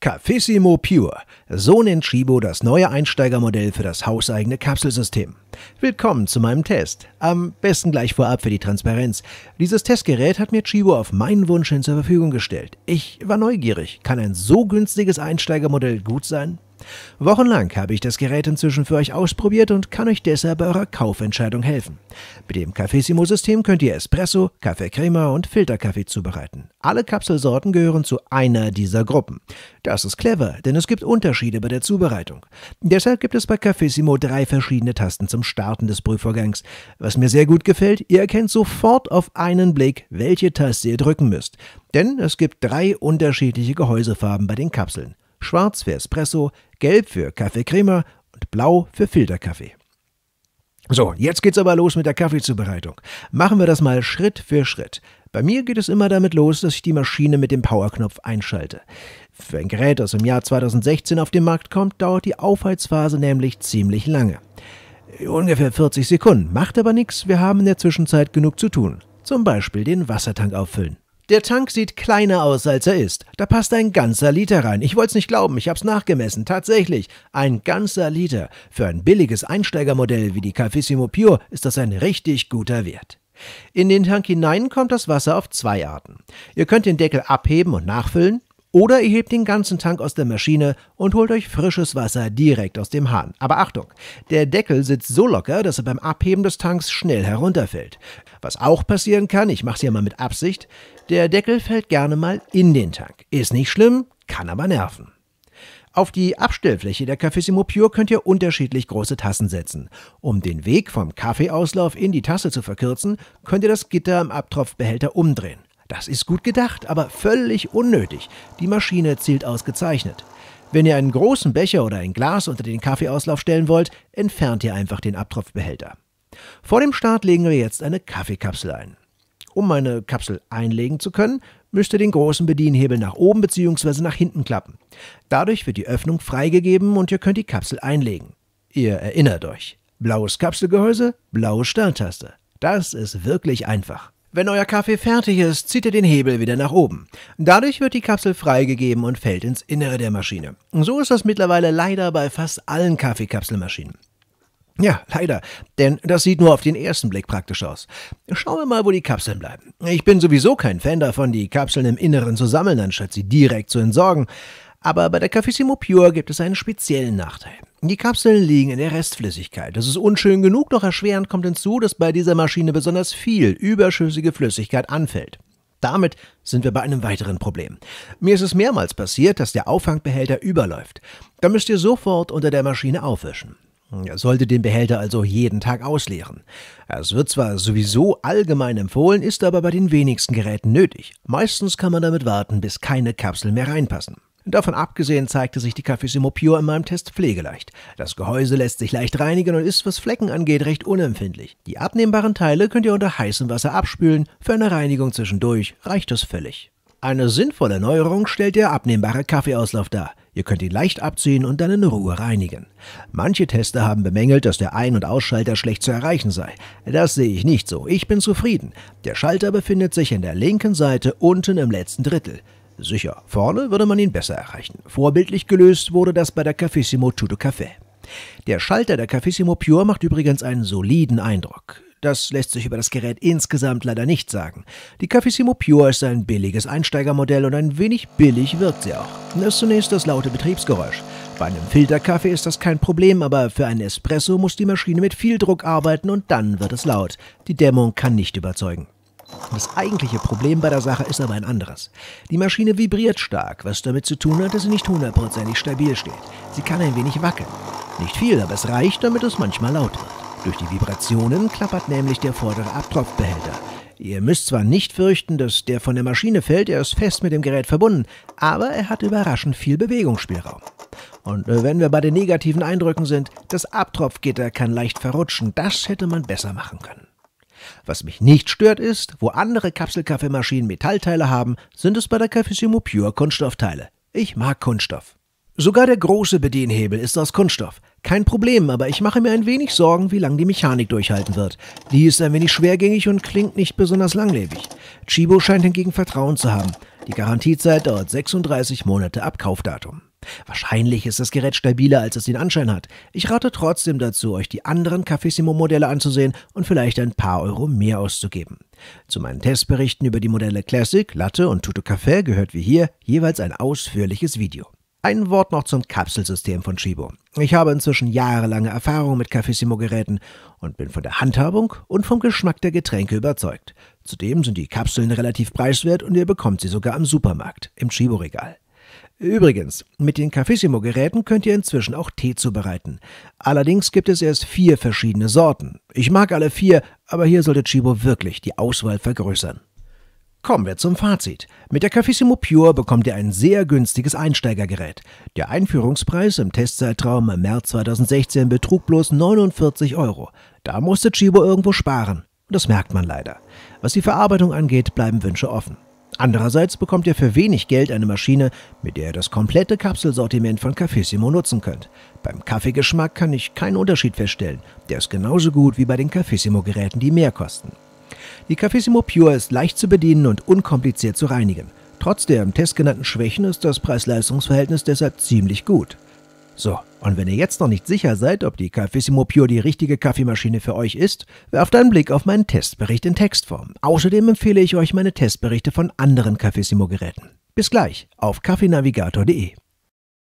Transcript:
Cafissimo Pure. So nennt Shibo das neue Einsteigermodell für das hauseigene Kapselsystem. Willkommen zu meinem Test. Am besten gleich vorab für die Transparenz. Dieses Testgerät hat mir Chibo auf meinen Wunsch hin zur Verfügung gestellt. Ich war neugierig. Kann ein so günstiges Einsteigermodell gut sein? Wochenlang habe ich das Gerät inzwischen für euch ausprobiert und kann euch deshalb bei eurer Kaufentscheidung helfen. Mit dem Cafessimo-System könnt ihr Espresso, Kaffeecrema und Filterkaffee zubereiten. Alle Kapselsorten gehören zu einer dieser Gruppen. Das ist clever, denn es gibt Unterschiede bei der Zubereitung. Deshalb gibt es bei Cafessimo drei verschiedene Tasten zum Starten des Prüfvorgangs. Was mir sehr gut gefällt, ihr erkennt sofort auf einen Blick, welche Taste ihr drücken müsst. Denn es gibt drei unterschiedliche Gehäusefarben bei den Kapseln schwarz für Espresso, gelb für Kaffeecremer und blau für Filterkaffee. So, jetzt geht's aber los mit der Kaffeezubereitung. Machen wir das mal Schritt für Schritt. Bei mir geht es immer damit los, dass ich die Maschine mit dem Powerknopf einschalte. Für ein Gerät, das im Jahr 2016 auf den Markt kommt, dauert die Aufheizphase nämlich ziemlich lange. Ungefähr 40 Sekunden, macht aber nichts, wir haben in der Zwischenzeit genug zu tun. Zum Beispiel den Wassertank auffüllen. Der Tank sieht kleiner aus, als er ist. Da passt ein ganzer Liter rein. Ich wollte es nicht glauben, ich habe es nachgemessen. Tatsächlich, ein ganzer Liter. Für ein billiges Einsteigermodell wie die Cafissimo Pure ist das ein richtig guter Wert. In den Tank hinein kommt das Wasser auf zwei Arten. Ihr könnt den Deckel abheben und nachfüllen, oder ihr hebt den ganzen Tank aus der Maschine und holt euch frisches Wasser direkt aus dem Hahn. Aber Achtung, der Deckel sitzt so locker, dass er beim Abheben des Tanks schnell herunterfällt. Was auch passieren kann, ich mach's ja mal mit Absicht, der Deckel fällt gerne mal in den Tank. Ist nicht schlimm, kann aber nerven. Auf die Abstellfläche der Cafissimo Pure könnt ihr unterschiedlich große Tassen setzen. Um den Weg vom Kaffeeauslauf in die Tasse zu verkürzen, könnt ihr das Gitter am Abtropfbehälter umdrehen. Das ist gut gedacht, aber völlig unnötig. Die Maschine zielt ausgezeichnet. Wenn ihr einen großen Becher oder ein Glas unter den Kaffeeauslauf stellen wollt, entfernt ihr einfach den Abtropfbehälter. Vor dem Start legen wir jetzt eine Kaffeekapsel ein. Um eine Kapsel einlegen zu können, müsst ihr den großen Bedienhebel nach oben bzw. nach hinten klappen. Dadurch wird die Öffnung freigegeben und ihr könnt die Kapsel einlegen. Ihr erinnert euch, blaues Kapselgehäuse, blaue Starttaste. Das ist wirklich einfach. Wenn euer Kaffee fertig ist, zieht ihr den Hebel wieder nach oben. Dadurch wird die Kapsel freigegeben und fällt ins Innere der Maschine. So ist das mittlerweile leider bei fast allen Kaffeekapselmaschinen. Ja, leider, denn das sieht nur auf den ersten Blick praktisch aus. Schauen wir mal, wo die Kapseln bleiben. Ich bin sowieso kein Fan davon, die Kapseln im Inneren zu sammeln, anstatt sie direkt zu entsorgen. Aber bei der Cafissimo Pure gibt es einen speziellen Nachteil. Die Kapseln liegen in der Restflüssigkeit. Das ist unschön genug, doch erschwerend kommt hinzu, dass bei dieser Maschine besonders viel überschüssige Flüssigkeit anfällt. Damit sind wir bei einem weiteren Problem. Mir ist es mehrmals passiert, dass der Auffangbehälter überläuft. Da müsst ihr sofort unter der Maschine aufwischen. Ihr solltet den Behälter also jeden Tag ausleeren. Es wird zwar sowieso allgemein empfohlen, ist aber bei den wenigsten Geräten nötig. Meistens kann man damit warten, bis keine Kapseln mehr reinpassen. Davon abgesehen zeigte sich die Cafissimo Pure in meinem Test pflegeleicht. Das Gehäuse lässt sich leicht reinigen und ist, was Flecken angeht, recht unempfindlich. Die abnehmbaren Teile könnt ihr unter heißem Wasser abspülen. Für eine Reinigung zwischendurch reicht das völlig. Eine sinnvolle Neuerung stellt der abnehmbare Kaffeeauslauf dar. Ihr könnt ihn leicht abziehen und dann in Ruhe reinigen. Manche Tester haben bemängelt, dass der Ein- und Ausschalter schlecht zu erreichen sei. Das sehe ich nicht so. Ich bin zufrieden. Der Schalter befindet sich in der linken Seite unten im letzten Drittel. Sicher, vorne würde man ihn besser erreichen. Vorbildlich gelöst wurde das bei der Cafissimo Tudo Café. Der Schalter der Cafissimo Pure macht übrigens einen soliden Eindruck. Das lässt sich über das Gerät insgesamt leider nicht sagen. Die Cafissimo Pure ist ein billiges Einsteigermodell und ein wenig billig wirkt sie auch. Das ist zunächst das laute Betriebsgeräusch. Bei einem Filterkaffee ist das kein Problem, aber für einen Espresso muss die Maschine mit viel Druck arbeiten und dann wird es laut. Die Dämmung kann nicht überzeugen. Das eigentliche Problem bei der Sache ist aber ein anderes. Die Maschine vibriert stark, was damit zu tun hat, dass sie nicht hundertprozentig stabil steht. Sie kann ein wenig wackeln. Nicht viel, aber es reicht, damit es manchmal laut wird. Durch die Vibrationen klappert nämlich der vordere Abtropfbehälter. Ihr müsst zwar nicht fürchten, dass der von der Maschine fällt, er ist fest mit dem Gerät verbunden, aber er hat überraschend viel Bewegungsspielraum. Und äh, wenn wir bei den negativen Eindrücken sind, das Abtropfgitter kann leicht verrutschen, das hätte man besser machen können. Was mich nicht stört ist, wo andere Kapselkaffeemaschinen Metallteile haben, sind es bei der Cafissimo Pure Kunststoffteile. Ich mag Kunststoff. Sogar der große Bedienhebel ist aus Kunststoff. Kein Problem, aber ich mache mir ein wenig Sorgen, wie lange die Mechanik durchhalten wird. Die ist ein wenig schwergängig und klingt nicht besonders langlebig. Chibo scheint hingegen Vertrauen zu haben. Die Garantiezeit dauert 36 Monate ab Kaufdatum. Wahrscheinlich ist das Gerät stabiler, als es den Anschein hat. Ich rate trotzdem dazu, euch die anderen Cafissimo-Modelle anzusehen und vielleicht ein paar Euro mehr auszugeben. Zu meinen Testberichten über die Modelle Classic, Latte und Tutto Café gehört wie hier jeweils ein ausführliches Video. Ein Wort noch zum Kapselsystem von Chibo. Ich habe inzwischen jahrelange Erfahrung mit Cafissimo-Geräten und bin von der Handhabung und vom Geschmack der Getränke überzeugt. Zudem sind die Kapseln relativ preiswert und ihr bekommt sie sogar am Supermarkt, im Chibo-Regal. Übrigens, mit den Cafissimo-Geräten könnt ihr inzwischen auch Tee zubereiten. Allerdings gibt es erst vier verschiedene Sorten. Ich mag alle vier, aber hier sollte Chibo wirklich die Auswahl vergrößern. Kommen wir zum Fazit. Mit der Cafissimo Pure bekommt ihr ein sehr günstiges Einsteigergerät. Der Einführungspreis im Testzeitraum im März 2016 betrug bloß 49 Euro. Da musste Chibo irgendwo sparen. Das merkt man leider. Was die Verarbeitung angeht, bleiben Wünsche offen. Andererseits bekommt ihr für wenig Geld eine Maschine, mit der ihr das komplette Kapselsortiment von Cafissimo nutzen könnt. Beim Kaffeegeschmack kann ich keinen Unterschied feststellen. Der ist genauso gut wie bei den Cafissimo-Geräten, die mehr kosten. Die Cafissimo Pure ist leicht zu bedienen und unkompliziert zu reinigen. Trotz der im Test genannten Schwächen ist das Preis-Leistungs-Verhältnis deshalb ziemlich gut. So, und wenn ihr jetzt noch nicht sicher seid, ob die Cafissimo Pure die richtige Kaffeemaschine für euch ist, werft einen Blick auf meinen Testbericht in Textform. Außerdem empfehle ich euch meine Testberichte von anderen Cafissimo-Geräten. Bis gleich auf kaffeenavigator.de.